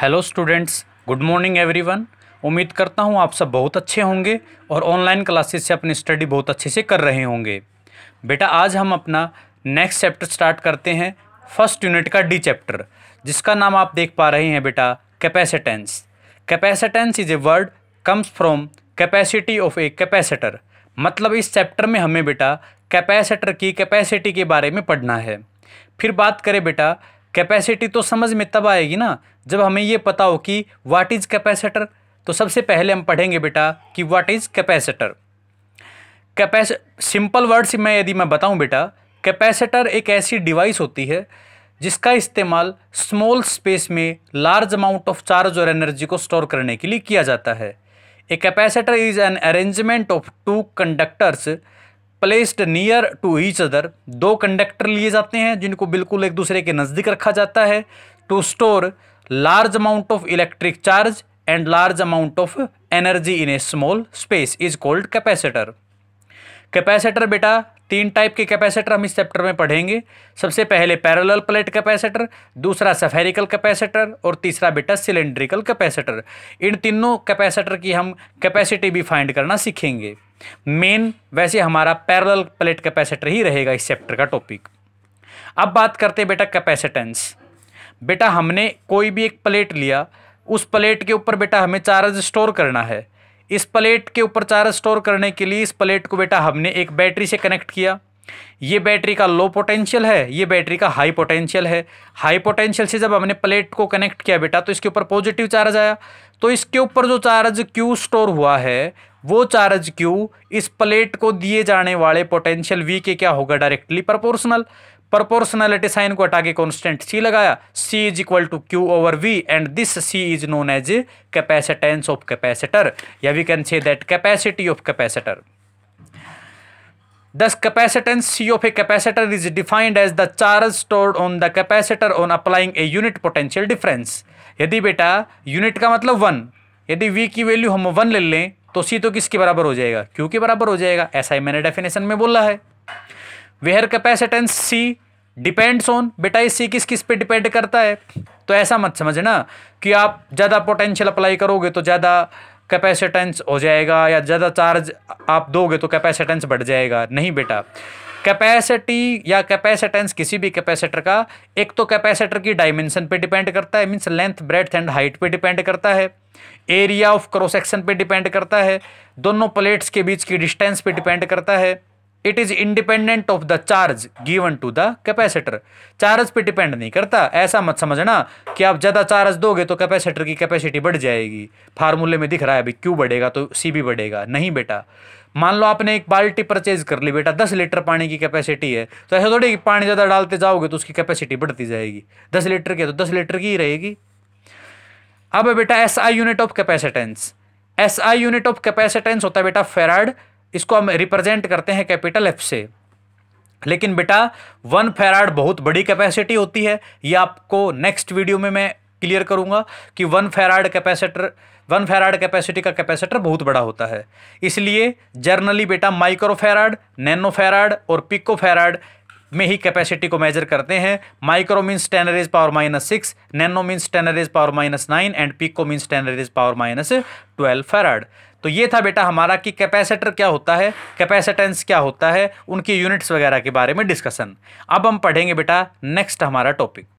hello students good morning everyone उम्मीद करता हूँ आप सब बहुत अच्छे होंगे और ऑनलाइन क्लासेस से अपनी स्टडी बहुत अच्छे से कर रहे होंगे बेटा आज हम अपना नेक्स्ट चैप्टर स्टार्ट करते हैं फर्स्ट यूनिट का डी चैप्टर जिसका नाम आप देख पा रहे हैं बेटा capacitance capacitance is a word comes from capacity of a capacitor मतलब इस चैप्टर में हमें बेटा कैपेसिटर की कैपेसिटी के बारे में पढ़ना है फिर बात करें बेटा कैपेसिटी तो समझ में तब आएगी ना जब हमें ये पता हो कि वाट इज़ कैपेसिटर तो सबसे पहले हम पढ़ेंगे बेटा कि वाट इज़ कैपेसिटर कैपेस सिंपल वर्ड्स में यदि मैं बताऊं बेटा कैपेसिटर एक ऐसी डिवाइस होती है जिसका इस्तेमाल स्मॉल स्पेस में लार्ज अमाउंट ऑफ चार्ज और एनर्जी को स्टोर करने के लिए किया जाता है a capacitor is an arrangement of two conductors placed near to each other दो कंडक्टर लिए जाते हैं जिनको बिल्कुल एक दूसरे के नज़दीक रखा जाता है to store large amount of electric charge and large amount of energy in a small space is called capacitor capacitor बेटा तीन टाइप के कैपेसिटर हम इस चैप्टर में पढ़ेंगे सबसे पहले पैरेलल प्लेट कैपेसिटर दूसरा सफेरिकल कैपेसिटर और तीसरा बेटा सिलेंड्रिकल कैपेसिटर इन तीनों कैपेसिटर की हम कैपेसिटी भी फाइंड करना सीखेंगे मेन वैसे हमारा पैरल प्लेट कैपेसिटर ही रहेगा इस चैप्टर का टॉपिक अब बात करते हैं बेटा कैपेसिटेंस बेटा हमने कोई भी एक प्लेट लिया उस प्लेट के ऊपर बेटा हमें चार्ज स्टोर करना है इस प्लेट के ऊपर चार्ज स्टोर करने के लिए इस प्लेट को बेटा हमने एक बैटरी से कनेक्ट किया ये बैटरी का लो पोटेंशियल है ये बैटरी का हाई पोटेंशियल है हाई पोटेंशियल से जब हमने प्लेट को कनेक्ट किया बेटा तो इसके ऊपर पॉजिटिव चार्ज आया तो इसके ऊपर जो चार्ज क्यू स्टोर हुआ है वो चार्ज क्यू इस प्लेट को दिए जाने वाले पोटेंशियल वी के क्या होगा डायरेक्टली प्रोपोर्शनल प्रोपोर्शनलिटी साइन को हटा के कॉन्स्टेंट सी लगाया C is equal to Q over V and this C is known as capacitance of capacitor या we can say that capacity of capacitor thus capacitance C of a capacitor is defined as the charge stored on the capacitor on applying a unit potential difference यदि बेटा unit का मतलब one यदि we की value हम one ले लें तो सी तो किसके बराबर हो जाएगा क्यू के बराबर हो जाएगा ऐसा ही मैंने डेफिनेशन में बोला है where capacitance C depends on बेटा इस सी किस किस पे डिपेंड करता है तो ऐसा मत समझना कि आप ज़्यादा पोटेंशियल अप्लाई करोगे तो ज़्यादा कैपेसिटेंस हो जाएगा या ज़्यादा चार्ज आप दोगे तो कैपेसिटेंस बढ़ जाएगा नहीं बेटा कैपेसिटी या कैपेसिटेंस किसी भी कैपेसिटर का एक तो कैपेसिटर की डायमेंशन पे डिपेंड करता है means length breadth and height पे डिपेंड करता है एरिया ऑफ क्रॉस सेक्शन पे डिपेंड करता है दोनों प्लेट्स के बीच की डिस्टेंस पे डिपेंड करता है it is independent of the charge given to the capacitor charge पे डिपेंड नहीं करता ऐसा मत समझना कि आप ज़्यादा चार्ज दोगे तो कैपेसिटर की कैपेसिटी बढ़ जाएगी फार्मूले में दिख रहा है अभी क्यू बढ़ेगा तो सी भी बढ़ेगा नहीं बेटा मान लो आपने एक बाल्टी परचेज कर ली बेटा दस लीटर पानी की कैपेसिटी है तो ऐसा थोड़ी पानी ज़्यादा डालते जाओगे तो उसकी कैपेसिटी बढ़ती जाएगी दस लीटर की तो दस लीटर की ही रहेगी अब बेटा S I unit of capacitance S I unit of capacitance होता है बेटा फेराड इसको हम रिप्रेजेंट करते हैं कैपिटल एफ से लेकिन बेटा वन फेराड बहुत बड़ी कैपेसिटी होती है ये आपको नेक्स्ट वीडियो में मैं क्लियर करूंगा कि one farad capacitor one farad capacity का कैपेसिटर बहुत बड़ा होता है इसलिए जर्नली बेटा माइक्रो फेराड नैनो फेराड और पिको फेराड में ही कैपेसिटी को मेजर करते हैं micro means ten raise power minus six nano means ten raise power minus nine and pico means ten raise power minus twelve farad तो ये था बेटा हमारा कि कैपेसिटर क्या होता है कैपेसिटेंस क्या होता है उनकी यूनिट्स वगैरह के बारे में डिस्कशन अब हम पढ़ेंगे बेटा नेक्स्ट हमारा टॉपिक